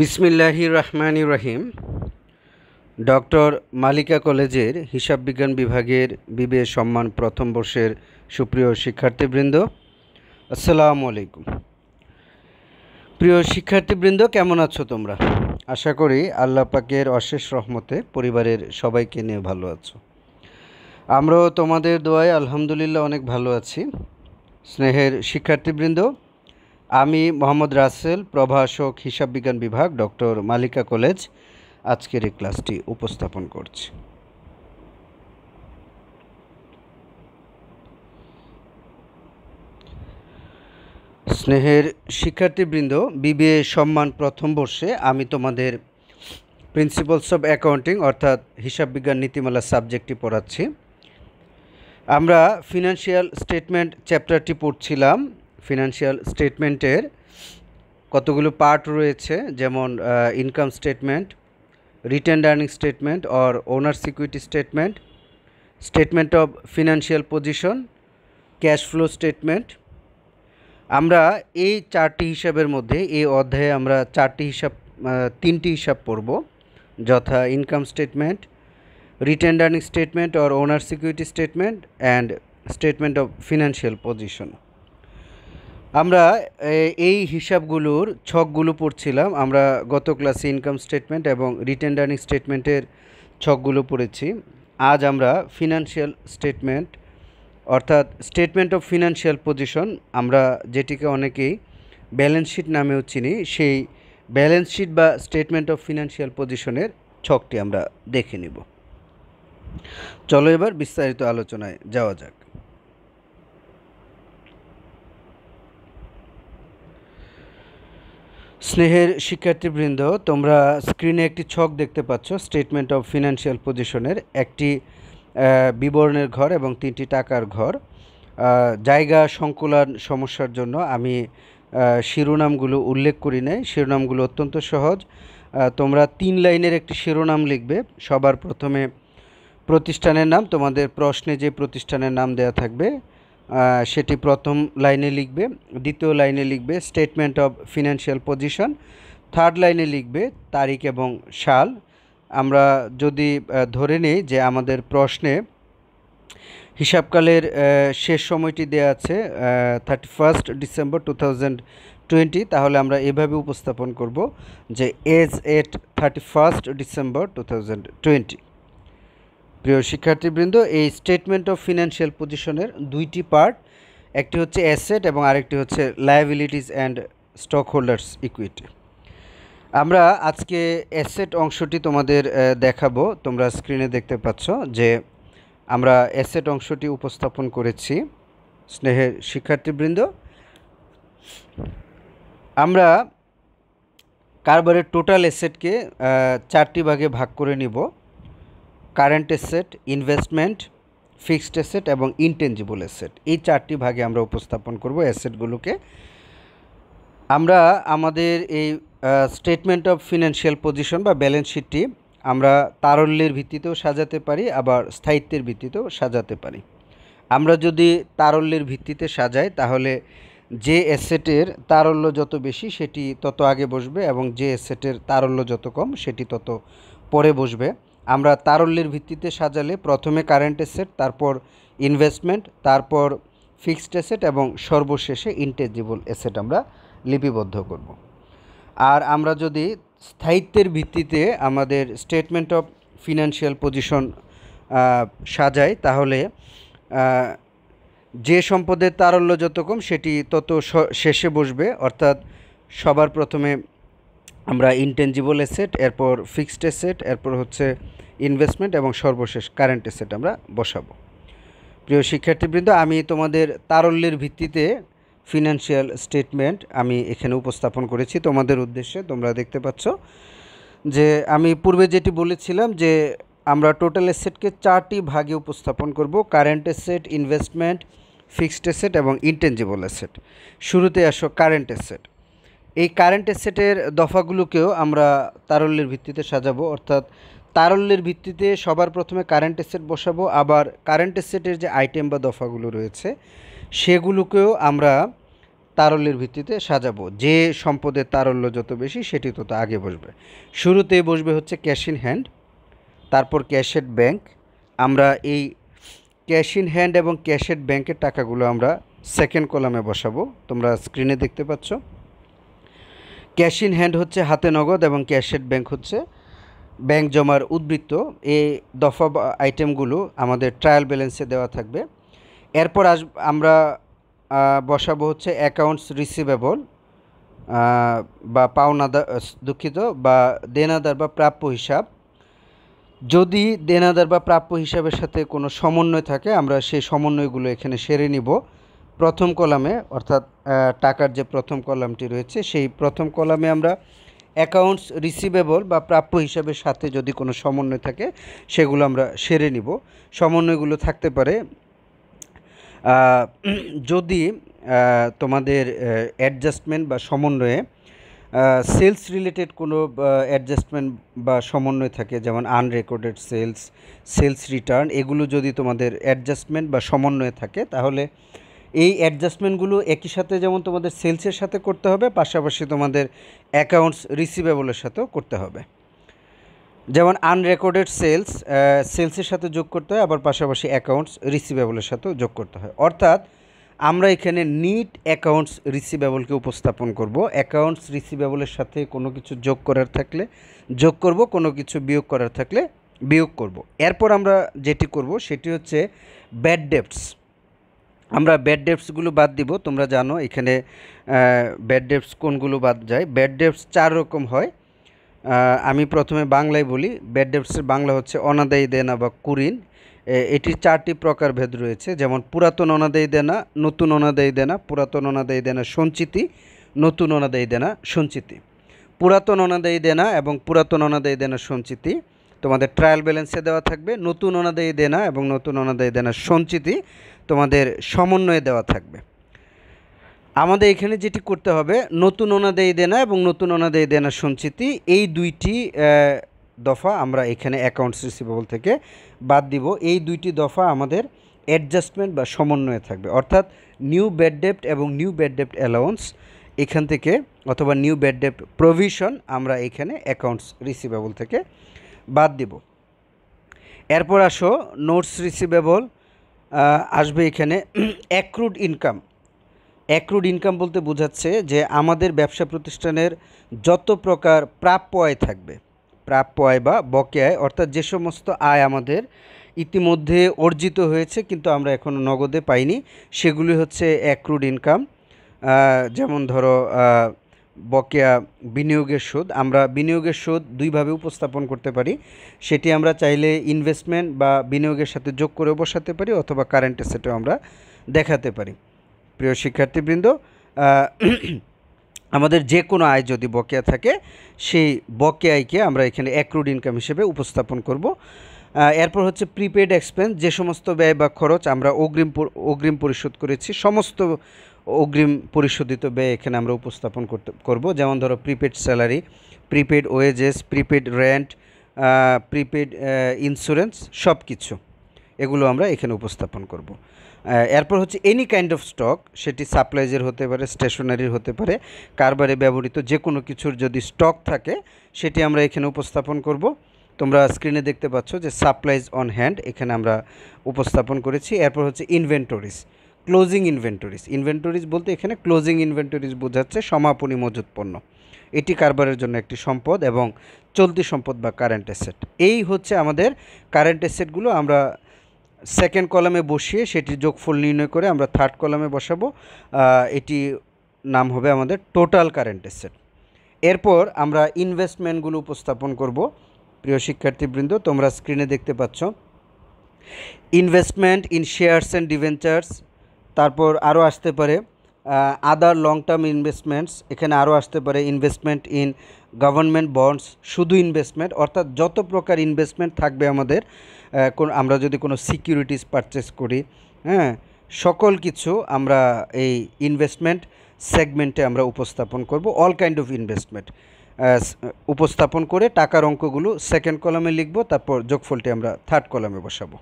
বিসমিল্লাহি রহমান রহিম ডক্টর মালিকা কলেজের হিসাব বিজ্ঞান বিভাগের বিবে সম্মান প্রথম বর্ষের সুপ্রিয় শিক্ষার্থীবৃন্দ আসসালামু আলাইকুম প্রিয় শিক্ষার্থীবৃন্দ কেমন আছো তোমরা আশা করি আল্লাহ পাকের অশেষ রহমতে পরিবারের সবাইকে নিয়ে ভালো আছো আমরাও তোমাদের দোয়ায় আলহামদুলিল্লাহ অনেক ভালো আছি স্নেহের শিক্ষার্থীবৃন্দ আমি মোহাম্মদ রাসেল প্রভাষক হিসাব বিজ্ঞান বিভাগ ডক্টর মালিকা কলেজ আজকের এই ক্লাসটি উপস্থাপন করছি স্নেহের শিক্ষার্থীবৃন্দ বিবিএ সম্মান প্রথম বর্ষে আমি তোমাদের প্রিন্সিপালস অব অ্যাকাউন্টিং অর্থাৎ হিসাব বিজ্ঞান নীতিমালা সাবজেক্টটি পড়াচ্ছি আমরা ফিনান্সিয়াল স্টেটমেন্ট চ্যাপ্টারটি পড়ছিলাম ফিনান্সিয়াল স্টেটমেন্টের কতগুলো পার্ট রয়েছে যেমন income statement return earning statement or owner security statement statement of financial position cash flow statement আমরা এই চারটি হিসাবের মধ্যে এই অধ্যায়ে আমরা চারটি হিসাব তিনটি হিসাব পড়ব যথা income statement return earning statement or owner security statement and statement of financial position আমরা এই হিসাবগুলোর ছকগুলো পড়ছিলাম আমরা গত ক্লাসে ইনকাম স্টেটমেন্ট এবং রিটার্ন আর্নিং স্টেটমেন্টের ছকগুলো পড়েছি আজ আমরা ফিনান্সিয়াল স্টেটমেন্ট অর্থাৎ স্টেটমেন্ট অফ ফিনান্সিয়াল পজিশন আমরা যেটিকে অনেকেই ব্যালেন্স শিট নামেও চিনি সেই ব্যালেন্স শিট বা স্টেটমেন্ট অফ ফিনান্সিয়াল পজিশনের ছকটি আমরা দেখে নিব চলো এবার বিস্তারিত আলোচনায় যাওয়া যাক স্নেহের শিক্ষার্থীবৃন্দ তোমরা স্ক্রিনে একটি ছক দেখতে পাচ্ছ স্টেটমেন্ট অফ ফিনান্সিয়াল পজিশনের একটি বিবরণের ঘর এবং তিনটি টাকার ঘর জায়গা সংকুলন সমস্যার জন্য আমি শিরোনামগুলো উল্লেখ করি নাই শিরোনামগুলো অত্যন্ত সহজ তোমরা তিন লাইনের একটি শিরোনাম লিখবে সবার প্রথমে প্রতিষ্ঠানের নাম তোমাদের প্রশ্নে যে প্রতিষ্ঠানের নাম দেয়া থাকবে সেটি প্রথম লাইনে লিখবে দ্বিতীয় লাইনে লিখবে statement of financial position third লাইনে লিখবে তারিখ এবং সাল আমরা যদি ধরে নিই যে আমাদের প্রশ্নে হিসাবকালের শেষ সময়টি দেওয়া আছে thirty first December two thousand twenty তাহলে আমরা এভাবে উপস্থাপন করব যে as at thirty first December two thousand twenty প্রিয় শিক্ষার্থীবৃন্দ এই স্টেটমেন্ট অফ ফিনান্সিয়াল পজিশনের দুইটি পার্ট একটি হচ্ছে অ্যাসেট এবং আরেকটি হচ্ছে liabilities and stock holders equity আমরা আজকে অ্যাসেট অংশটি তোমাদের দেখাবো তোমরা স্ক্রিনে দেখতে পাচ্ছ যে আমরা অ্যাসেট অংশটি উপস্থাপন করেছি স্নেহের শিক্ষার্থীবৃন্দ আমরা কারবারের টোটাল অ্যাসেটকে চারটি ভাগে ভাগ করে নিব current asset investment fixed asset এবং ইনটেঞ্জিবল এসেট এই চারটি ভাগে আমরা উপস্থাপন করব অ্যাসেটগুলোকে আমরা আমাদের এই স্টেটমেন্ট অফ ফিনান্সিয়াল পজিশন বা ব্যালেন্স শিটটি আমরা তারল্যের ভিত্তিতেও সাজাতে পারি আবার স্থায়িত্বের ভিত্তিতেও সাজাতে পারি আমরা যদি তারল্যের ভিত্তিতে সাজাই তাহলে যে অ্যাসেটের তারল্য যত বেশি সেটি তত আগে বসবে এবং যে অ্যাসেটের তারল্য যত কম সেটি তত পরে বসবে আমরা তারল্যের ভিত্তিতে সাজালে প্রথমে কারেন্ট এসেট তারপর ইনভেস্টমেন্ট তারপর ফিক্সড এসেট এবং সর্বশেষে ইন্টেজিবল এসেট আমরা লিপিবদ্ধ করব আর আমরা যদি স্থায়িত্বের ভিত্তিতে আমাদের স্টেটমেন্ট অফ ফিনান্সিয়াল পজিশন সাজাই তাহলে যে সম্পদের তারল্য যত কম সেটি তত শেষে বসবে অর্থাৎ সবার প্রথমে আমরা ইনটেনজিবল এসেট এরপর ফিক্সড এসেট এরপর হচ্ছে ইনভেস্টমেন্ট এবং সর্বশেষ কারেন্ট এসেট আমরা বসাবো প্রিয় শিক্ষার্থীবৃন্দ আমি তোমাদের তারল্যের ভিত্তিতে ফিনান্সিয়াল স্টেটমেন্ট আমি এখানে উপস্থাপন করেছি তোমাদের উদ্দেশ্যে তোমরা দেখতে পাচ্ছ যে আমি পূর্বে যেটি বলেছিলাম যে আমরা টোটাল এসেটকে চারটি ভাগে উপস্থাপন করব current asset investment fixed asset এবং ইনটেনজিবল এসেট শুরুতে আসো কারেন্ট এসেট এই কারেন্ট এসেটের দফাগুলোকেও আমরা তারল্যের ভিত্তিতে সাজাবো অর্থাৎ তারল্যের ভিত্তিতে সবার প্রথমে কারেন্ট এসেট বসাবো আবার কারেন্ট এসেটের যে আইটেম বা দফাগুলো রয়েছে সেগুলোকেও আমরা তারল্যের ভিত্তিতে সাজাবো যে সম্পদের তারল্য যত বেশি সেটি তত আগে বসবে শুরুতে বসবে হচ্ছে ক্যাশ ইন হ্যান্ড তারপর ক্যাশেট ব্যাংক আমরা এই ক্যাশ ইন হ্যান্ড এবং ক্যাশেট ব্যাংকের টাকাগুলো আমরা সেকেন্ড কলামে বসাবো তোমরা স্ক্রিনে দেখতে পাচ্ছ ক্যাশ ইন হ্যান্ড হচ্ছে হাতে নগদ এবং ক্যাশেড ব্যাংক হচ্ছে ব্যাংক জমার উদ্বৃত্ত এই দফা আইটেমগুলো আমাদের ট্রায়াল ব্যালেন্সে দেওয়া থাকবে এরপর আস আমরা বসাবো হচ্ছে অ্যাকাউন্টস রিসিভেবল বা পাওনাদার দুঃখিত বা দেনাদার বা প্রাপ্য হিসাব যদি দেনাদার বা প্রাপ্য হিসাবের সাথে কোনো সমন্বয় থাকে আমরা সেই সমন্বয়গুলো এখানে সেরে নিব প্রথম কলামে অর্থাৎ টাকার যে প্রথম কলামটি রয়েছে সেই প্রথম কলামে আমরা অ্যাকাউন্টস রিসিভেবল বা প্রাপ্য হিসাবের সাথে যদি কোনো সমন্বয় থাকে সেগুলো আমরা সেরে নিব সমন্বয়গুলো থাকতে পারে যদি তোমাদের অ্যাডজাস্টমেন্ট বা সমন্বয়ে সেলস রিলেটেড কোনো অ্যাডজাস্টমেন্ট বা সমন্বয় থাকে যেমন আনরেকর্ডেড সেলস সেলস রিটার্ন এগুলো যদি তোমাদের অ্যাডজাস্টমেন্ট বা সমন্বয়ে থাকে তাহলে এই অ্যাডজাস্টমেন্টগুলো একই সাথে যেমন তোমাদের সেলসের সাথে করতে হবে পাশাপাশি তোমাদের অ্যাকাউন্টস রিসিভেবলের সাথেও করতে হবে যেমন আনরেকর্ডেড সেলস সেলসের সাথে যোগ করতে হয় আবার পাশাপাশি অ্যাকাউন্টস রিসিভেবলের সাথেও যোগ করতে হয় অর্থাৎ আমরা এখানে নিট অ্যাকাউন্টস রিসিভেবলকে উপস্থাপন করব অ্যাকাউন্টস রিসিভেবলের সাথে কোনো কিছু যোগ করার থাকলে যোগ করব কোনো কিছু বিয়োগ করার থাকলে বিয়োগ করব এরপর আমরা যেটি করব সেটি হচ্ছে ব্যাড ডেপস আমরা ব্যাড ডেপসগুলো বাদ দিব তোমরা জানো এখানে ব্যাড ডেপস কোনগুলো বাদ যায় ব্যাড ডেপস চার রকম হয় আমি প্রথমে বাংলায় বলি ব্যাড ডেপসের বাংলা হচ্ছে অনাদায়ী দেনা বা কুরিন এটির চারটি প্রকারভেদ রয়েছে যেমন পুরাতন অনাদায়ী দেনা নতুন অনাদায়ী দেনা পুরাতন অনাদায়ী দেনা সঞ্চিতি নতুন অনাদায়ী দেনা সঞ্চিতি পুরাতন অনাদায়ী দেনা এবং পুরাতন অনাদায়ী দেনা সঞ্চিতি তোমাদের ট্রায়াল ব্যালেন্সে দেওয়া থাকবে নতুন অনাদায়ী দেনা এবং নতুন অনাদায়ী দেনার সঞ্চিতি তোমাদের সমন্বয়ে দেওয়া থাকবে আমাদের এখানে যেটি করতে হবে নতুন অনাদায়ী দেনা এবং নতুন অনাদায়ী দেনা সঞ্চিতি এই দুইটি দফা আমরা এখানে অ্যাকাউন্টস রিসিভেবল থেকে বাদ দিব এই দুইটি দফা আমাদের অ্যাডজাস্টমেন্ট বা সমন্বয়ে থাকবে অর্থাৎ নিউ ব্যাড ডেপ্ট এবং নিউ ব্যাড ডেপ্ট অ্যালাউন্স এখান থেকে অথবা নিউ ব্যাড ডেপ্ট প্রভিশন আমরা এখানে অ্যাকাউন্টস রিসিভেবল থেকে বাদ দিব এরপর আসো নোটস রিসিভেবল আসবে এখানে অ্যাক্রুড ইনকাম অ্যাক্রুড ইনকাম বলতে বোঝাচ্ছে যে আমাদের ব্যবসা প্রতিষ্ঠানের যত প্রকার প্রাপ্য আয় থাকবে প্রাপ্য আয় বা বকে অর্থাৎ যে সমস্ত আয় আমাদের ইতিমধ্যে অর্জিত হয়েছে কিন্তু আমরা এখনও নগদে পাইনি সেগুলি হচ্ছে অ্যাক্রুড ইনকাম যেমন ধরো বকেয়া বিনিয়োগের সুদ আমরা বিনিয়োগের সুদ দুইভাবে উপস্থাপন করতে পারি সেটি আমরা চাইলে ইনভেস্টমেন্ট বা বিনিয়োগের সাথে যোগ করে বসাতে পারি অথবা কারেন্ট অ্যাসেটও আমরা দেখাতে পারি প্রিয় শিক্ষার্থীবৃন্দ আমাদের যে কোনো আয় যদি বকেয়া থাকে সেই বকেয়াইকে আমরা এখানে অ্যাক্রুড ইনকাম হিসেবে উপস্থাপন করব এরপর হচ্ছে প্রিপেড এক্সপেন্স যে সমস্ত ব্যয় বা খরচ আমরা অগ্রিম অগ্রিম পরিশোধ করেছি সমস্ত অগ্রিম পরিশোধিত ব্যয় এখানে আমরা উপস্থাপন করতে করব যেমন ধরো prepaid salary prepaid wages prepaid rent prepaid insurance সব কিছু এগুলো আমরা এখানে উপস্থাপন করব এরপর হচ্ছে এনি কাইন্ড অফ স্টক সেটি সাপ্লাইজের হতে পারে স্টেশনারির হতে পারে কারবারে ব্যবহৃত যে কোনো কিছুর যদি স্টক থাকে সেটি আমরা এখানে উপস্থাপন করব তোমরা স্ক্রিনে দেখতে পাচ্ছ যে সাপ্লাইজ অন হ্যান্ড এখানে আমরা উপস্থাপন করেছি এরপর হচ্ছে ইনভেন্টরিস ক্লোজিং ইনভেন্টরিজ ইনভেন্টরিজ বলতে এখানে ক্লোজিং ইনভেন্টরিজ বোঝাচ্ছে সমাপনী মজুত পণ্য এটি কারবারের জন্য একটি সম্পদ এবং চলতি সম্পদ বা কারেন্ট অ্যাসেট এই হচ্ছে আমাদের কারেন্ট অ্যাসেটগুলো আমরা সেকেন্ড কলামে বসিয়ে সেটি যোগফল নির্ণয় করে আমরা থার্ড কলামে বসাবো এটি নাম হবে আমাদের টোটাল কারেন্ট অ্যাসেট এরপর আমরা ইনভেস্টমেন্টগুলো উপস্থাপন করব প্রিয় শিক্ষার্থীবৃন্দ তোমরা স্ক্রিনে দেখতে পাচ্ছ investment in shares and debentures তারপর আরও আসতে পারে আদার লং টার্ম ইনভেস্টমেন্টস এখানে আরও আসতে পারে ইনভেস্টমেন্ট ইন গভর্নমেন্ট বন্ডস শুধু ইনভেস্টমেন্ট অর্থাৎ যত প্রকার ইনভেস্টমেন্ট থাকবে আমাদের কোন আমরা যদি কোনো সিকিউরিটিস পারচেস করি হ্যাঁ সকল কিছু আমরা এই ইনভেস্টমেন্ট সেগমেন্টে আমরা উপস্থাপন করব অল কাইন্ড অফ ইনভেস্টমেন্ট উপস্থাপন করে টাকার অঙ্কগুলো সেকেন্ড কলামে লিখব তারপর যোগফলটি আমরা থার্ড কলামে বসাবো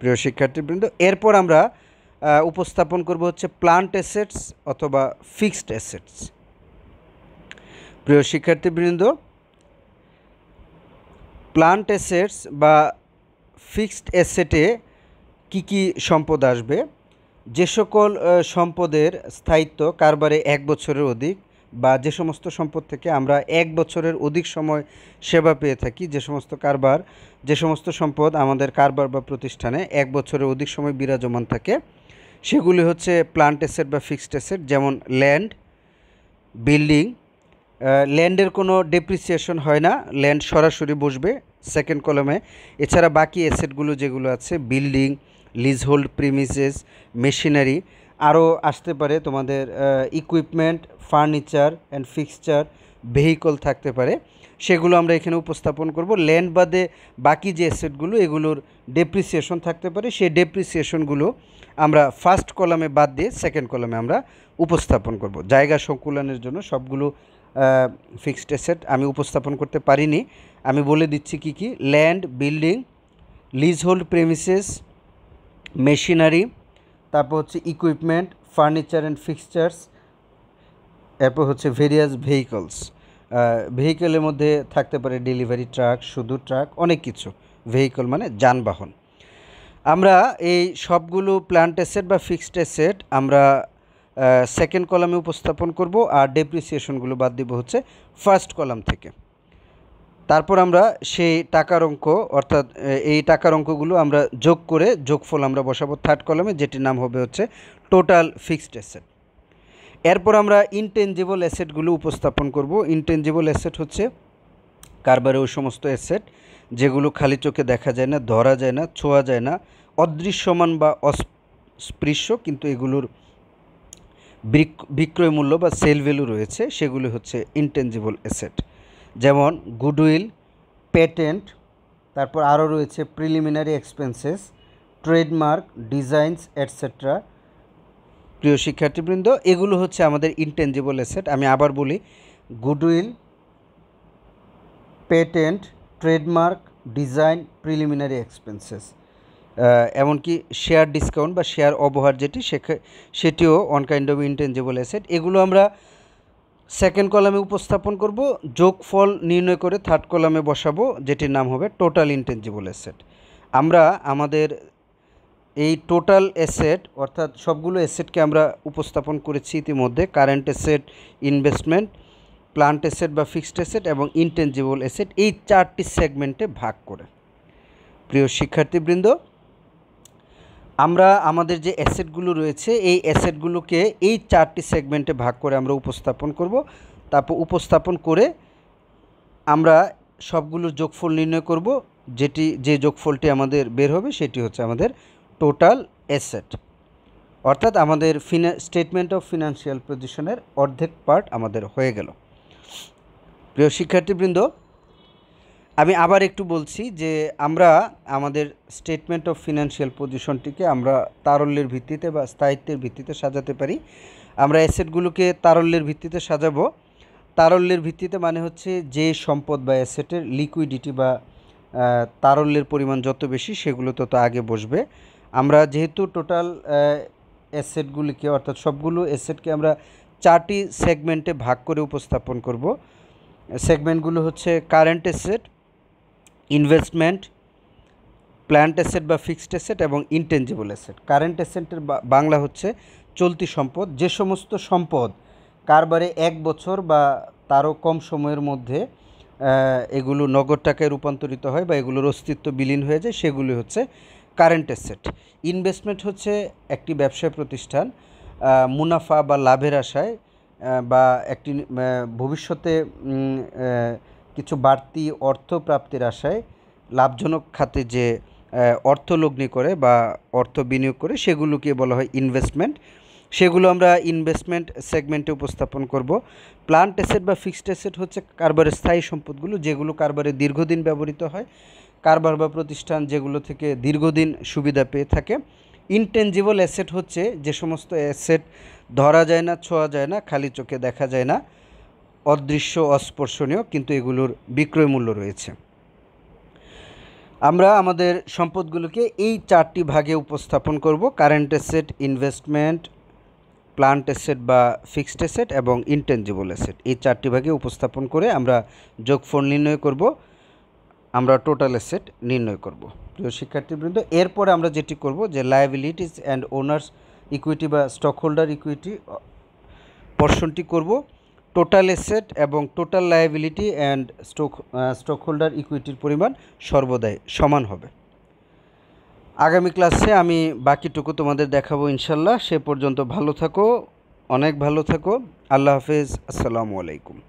প্রিয় শিক্ষার্থীবৃন্দ এরপর আমরা উপস্থাপন করব হচ্ছে প্লান্ট অ্যাসেটস অথবা ফিক্সড অ্যাসেটস প্রিয় শিক্ষার্থীবৃন্দ প্লান্ট অ্যাসেটস বা ফিক্সড অ্যাসেটে কি কি সম্পদ আসবে যে সকল সম্পদের স্থায়িত্ব কারবারে এক বছরের অধিক বা যে সমস্ত সম্পদ থেকে আমরা এক বছরের অধিক সময় সেবা পেয়ে থাকি যে সমস্ত কারবার যে সমস্ত সম্পদ আমাদের কারবার বা প্রতিষ্ঠানে এক বছরের অধিক সময় বিরাজমান থাকে সেগুলি হচ্ছে প্লান্ট এসেট বা ফিক্সড এসেট যেমন ল্যান্ড বিল্ডিং ল্যান্ডের কোনো ডেপ্রিসিয়েশন হয় না ল্যান্ড সরাসরি বসবে সেকেন্ড কলমে এছাড়া বাকি এসেটগুলো যেগুলো আছে বিল্ডিং লিজহোল্ড প্রিমিসেস মেশিনারি আরও আসতে পারে তোমাদের equipment furniture and fixture vehicle থাকতে পারে সেগুলো আমরা এখানে উপস্থাপন করব ল্যান্ড বাদে বাকি যে অ্যাসেটগুলো এগুলোর ডেপ্রিসিয়েশন থাকতে পারে সেই ডেপ্রিসিয়েশনগুলো আমরা ফার্স্ট কলামে বাদ দিয়ে সেকেন্ড কলামে আমরা উপস্থাপন করব জায়গা সংকুলনের জন্য সবগুলো ফিক্সড অ্যাসেট আমি উপস্থাপন করতে পারিনি আমি বলে দিচ্ছি কি কি land building lease hold premises machinery তারপর হচ্ছে ইকুইপমেন্ট ফার্নিচার অ্যান্ড ফিক্সচার্স এরপর হচ্ছে ভেরিয়াস ভেহিকলস ভেহিকলের মধ্যে থাকতে পারে ডেলিভারি ট্রাক শুধু ট্রাক অনেক কিছু ভেহিকল মানে যানবাহন আমরা এই সবগুলো প্ল্যান্ট এসেট বা ফিক্সড এসেট আমরা সেকেন্ড কলামে উপস্থাপন করব আর ডেপ্রিসিয়েশনগুলো বাদ দিব হচ্ছে ফার্স্ট কলাম থেকে তারপর আমরা সেই টাকার অঙ্ক অর্থাৎ এই টাকার অঙ্কগুলো আমরা যোগ করে যোগফল আমরা বসাবো থার্ড কলামে যেটির নাম হবে হচ্ছে টোটাল ফিক্সড এসেট এরপর আমরা ইনটেনজিবল অ্যাসেটগুলো উপস্থাপন করব ইনটেনজিবল অ্যাসেট হচ্ছে কারবারে ওই সমস্ত অ্যাসেট যেগুলো খালি চোখে দেখা যায় না ধরা যায় না ছোঁয়া যায় না অদৃশ্যমান বা অস্পৃশ্য কিন্তু এগুলোর বিক্রয় মূল্য বা সেল ভ্যালু রয়েছে সেগুলি হচ্ছে ইনটেনজিবল অ্যাসেট যেমন গুডউইল পেটেন্ট তারপর আরও রয়েছে preliminary expenses trademark designs etcetera প্রিয় শিক্ষার্থীবৃন্দ এগুলো হচ্ছে আমাদের ইনটেনজিবল অ্যাসেট আমি আবার বলি goodwill patent trademark design preliminary expenses এমনকি শেয়ার ডিসকাউন্ট বা শেয়ার অবহার যেটি সেটিও one kind of intangible asset এগুলো আমরা সেকেন্ড কলামে উপস্থাপন করব যোগফল নির্ণয় করে থার্ড কলামে বসাবো যেটির নাম হবে টোটাল ইনটেনজিবল অ্যাসেট আমরা আমাদের এই টোটাল অ্যাসেট অর্থাৎ সবগুলো অ্যাসেটকে আমরা উপস্থাপন করেছি ইতিমধ্যে current asset investment plant asset বা ফিক্সড অ্যাসেট এবং ইনটেনজিবল অ্যাসেট এই চারটি সেগমেন্টে ভাগ করে প্রিয় শিক্ষার্থীবৃন্দ আমরা আমাদের যে অ্যাসেটগুলো রয়েছে এই অ্যাসেটগুলোকে এই চারটি সেগমেন্টে ভাগ করে আমরা উপস্থাপন করব তারপর উপস্থাপন করে আমরা সবগুলোর যোগফল নির্ণয় করব যেটি যে যোগফলটি আমাদের বের হবে সেটি হচ্ছে আমাদের টোটাল অ্যাসেট অর্থাৎ আমাদের ফিনা স্টেটমেন্ট অফ ফিনান্সিয়াল পজিশনের অর্ধেক পার্ট আমাদের হয়ে গেল প্রিয় শিক্ষার্থীবৃন্দ আমি আবার একটু বলছি যে আমরা আমাদের স্টেটমেন্ট অফ ফিনান্সিয়াল পজিশনটিকে আমরা তারল্যের ভিত্তিতে বা স্থায়িত্বের ভিত্তিতে সাজাতে পারি আমরা অ্যাসেটগুলোকে তারল্যের ভিত্তিতে সাজাবো তারল্যের ভিত্তিতে মানে হচ্ছে যে সম্পদ বা অ্যাসেটের লিকুইডিটি বা তারল্যের পরিমাণ যত বেশি সেগুলো তত আগে বসবে আমরা যেহেতু টোটাল অ্যাসেটগুলিকে অর্থাৎ সবগুলো অ্যাসেটকে আমরা চারটি সেগমেন্টে ভাগ করে উপস্থাপন করব সেগমেন্টগুলো হচ্ছে current asset investment plant asset বা ফিক্সড অ্যাসেট এবং ইনটেঞ্জেবল অ্যাসেট কারেন্ট অ্যাসেটের বাংলা হচ্ছে চলতি সম্পদ যে সমস্ত সম্পদ কারবারে এক বছর বা তারও কম সময়ের মধ্যে এগুলো নগদ টাকায় রূপান্তরিত হয় বা এগুলোর অস্তিত্ব বিলীন হয়ে যায় সেগুলি হচ্ছে কারেন্ট অ্যাসেট ইনভেস্টমেন্ট হচ্ছে একটি ব্যবসায় প্রতিষ্ঠান মুনাফা বা লাভের আশায় বা একটি ভবিষ্যতে কিছু বাড়তি অর্থ প্রাপ্তির আশায় লাভজনক খাতে যে অর্থ লগ্নি করে বা অর্থ বিনিয়োগ করে সেগুলোকে বলা হয় ইনভেস্টমেন্ট সেগুলো আমরা ইনভেস্টমেন্ট সেগমেন্টে উপস্থাপন করব প্লান্ট অ্যাসেট বা ফিক্সড অ্যাসেট হচ্ছে কারবারের স্থায়ী সম্পদগুলো যেগুলো কারবারে দীর্ঘদিন ব্যবহৃত হয় কারবার বা প্রতিষ্ঠান যেগুলো থেকে দীর্ঘদিন সুবিধা পেয়ে থাকে ইনটেনজিবল অ্যাসেট হচ্ছে যে সমস্ত অ্যাসেট ধরা যায় না ছোঁয়া যায় না খালি চোখে দেখা যায় না অদৃশ্য অস্পর্শনীয় কিন্তু এগুলোর বিক্রয় মূল্য রয়েছে আমরা আমাদের সম্পদগুলোকে এই চারটি ভাগে উপস্থাপন করব current asset investment plant asset বা ফিক্সড অ্যাসেট এবং ইনটেনজিবল অ্যাসেট এই চারটি ভাগে উপস্থাপন করে আমরা যোগফল নির্ণয় করব আমরা টোটাল অ্যাসেট নির্ণয় করব প্রিয় শিক্ষার্থীবৃন্দ এরপরে আমরা যেটি করব যে লায়াবিলিটিস অ্যান্ড ওনার্স ইকুইটি বা স্টক হোল্ডার ইকুইটি পর্ষণটি করব টোটাল অ্যাসেট এবং total liability and stock stock holder ইকুইটির পরিমাণ সর্বদাই সমান হবে আগামী ক্লাসে আমি বাকিটুকু তোমাদের দেখাবো ইনশাল্লাহ সে পর্যন্ত ভালো থাকো অনেক ভালো থাকো আল্লাহ হাফেজ আসসালামু আলাইকুম